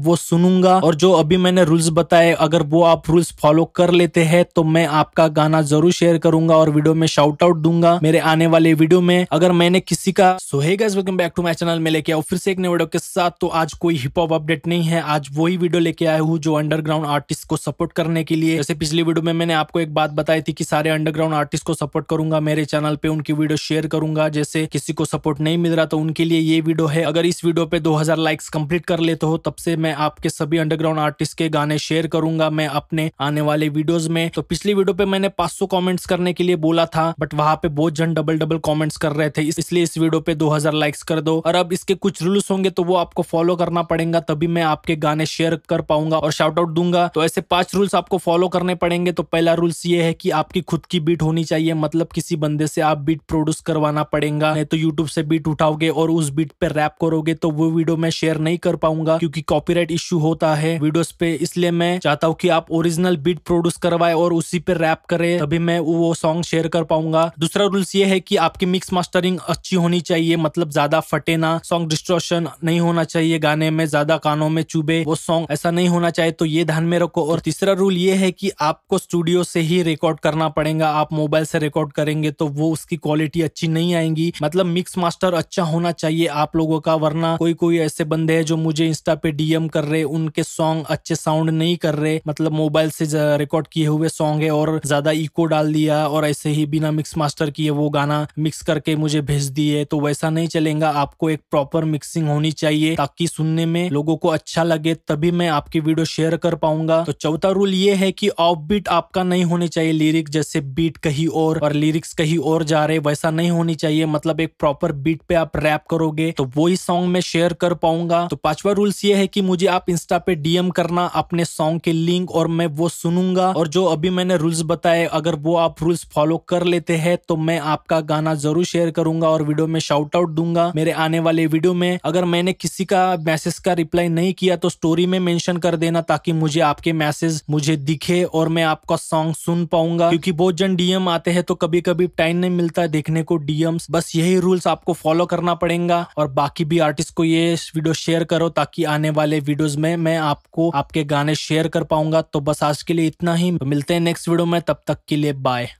वो सुनूंगा और जो अभी मैंने रूल्स बताए अगर वो आप रूल्स फॉलो कर लेते हैं तो मैं आपका गाना जरूर शेयर करूंगा और वीडियो में शाउट आउट दूंगा मेरे आने वाले वीडियो में अगर मैंने किसी का सोहेगा welcome back to my channel में लेके आओ फिर से एक नए वीडियो के साथ तो आज कोई हिप हॉप अपडेट नहीं है आज वही वीडियो लेके आया हूँ जो अंडरग्राउंड आर्टिस्ट को सपोर्ट करने के लिए जैसे पिछली वीडियो में मैंने आपको एक बात बताई थी कि सारे अंडरग्राउंड आर्टिस्ट को सपोर्ट करूंगा मेरे चैनल पे उनकी वीडियो शेयर करूंगा जैसे किसी को सपोर्ट नहीं मिल रहा तो उनके लिए ये वीडियो है अगर इस वीडियो पे 2000 लाइक्स कंप्लीट कर लेते हो तब से मैं मैं आपके सभी अंडरग्राउंड आर्टिस्ट के गाने शेयर करूंगा मैं अपने आने वाले वीडियोज में तो पिछली वीडियो पे मैंने 500 कॉमेंट्स करने के लिए बोला था बट वहां पे बहुत जन डबल डबल कॉमेंट्स कर रहे थे इसलिए इस वीडियो पे 2000 लाइक्स कर दो और अब इसके कुछ रूल्स होंगे तो वो आपको फॉलो करना पड़ेगा तभी मैं आपके गाने शेयर कर पाऊंगा और शाउट आउट दूंगा तो ऐसे पांच रूल्स आपको फॉलो करने पड़ेंगे तो पहला रूल्स ये है की आपकी खुद की बीट होनी चाहिए मतलब किसी बंदे से आप बीट प्रोड्यूस करवाना पड़ेगा नहीं तो यूट्यूब से बीट उठाओगे और उस बीट पे रैप करोगे तो वो वीडियो मैं शेयर नहीं कर पाऊंगा क्योंकि कॉपी कॉपीराइट इश्यू होता है वीडियोस पे इसलिए मैं चाहता हूँ कि आप ओरिजिनल बीट प्रोड्यूस करवाए और उसी पे रैप करें तभी मैं वो सॉन्ग शेयर कर पाऊंगा दूसरा रूल्स ये है कि आपकी मिक्स मास्टरिंग अच्छी होनी चाहिए मतलब ज्यादा फटे ना सॉन्ग डिस्ट्रोशन नहीं होना चाहिए गाने में ज्यादा कानों में चुभे वो सॉन्ग ऐसा नहीं होना चाहिए तो ये ध्यान में रखो और तीसरा रूल ये है कि आपको स्टूडियो से ही रिकॉर्ड करना पड़ेगा आप मोबाइल से रिकॉर्ड करेंगे तो वो उसकी क्वालिटी अच्छी नहीं आएंगी मतलब मिक्स मास्टर अच्छा होना चाहिए आप लोगों का वरना कोई कोई ऐसे बंदे है जो मुझे इंस्टा पे डीएम कर रहे उनके सॉन्ग अच्छे साउंड नहीं कर रहे मतलब मोबाइल से रिकॉर्ड किए हुए सॉन्ग है और ज्यादा इको डाल दिया और ऐसे ही बिना मिक्स मास्टर किए वो गाना मिक्स करके मुझे भेज दिए तो वैसा नहीं चलेगा आपको एक प्रॉपर मिक्सिंग होनी चाहिए ताकि सुनने में लोगों को अच्छा लगे तभी मैं आपकी वीडियो शेयर कर पाऊंगा तो चौथा रूल ये है कि ऑफ बीट आपका नहीं होने चाहिए लिरिक जैसे बीट कहीं और और लिरिक्स कहीं और जा रहे वैसा नहीं होनी चाहिए मतलब एक प्रॉपर बीट पे आप रैप करोगे तो वही सॉन्ग मैं शेयर कर पाऊंगा तो पांचवा रूल्स ये है कि मुझे मुझे आप इंस्टा पे डीएम करना अपने सॉन्ग के लिंक और मैं वो सुनूंगा और जो अभी मैंने रूल्स बताए अगर वो आप रूल्स फॉलो कर लेते हैं तो मैं आपका गाना जरूर शेयर करूंगा और वीडियो में शाउट आउट दूंगा मेरे आने वाले वीडियो में अगर मैंने किसी का मैसेज का रिप्लाई नहीं किया तो स्टोरी में मेंशन कर देना ताकि मुझे आपके मैसेज मुझे दिखे और मैं आपका सॉन्ग सुन पाऊंगा क्योंकि बहुत जन डीएम आते हैं तो कभी कभी टाइम नहीं मिलता है देखने को डीएम्स बस यही रूल्स आपको फॉलो करना पड़ेगा और बाकी भी आर्टिस्ट को ये वीडियो शेयर करो ताकि आने वाले वाले वीडियोज में मैं आपको आपके गाने शेयर कर पाऊंगा तो बस आज के लिए इतना ही मिलते हैं नेक्स्ट वीडियो में तब तक के लिए बाय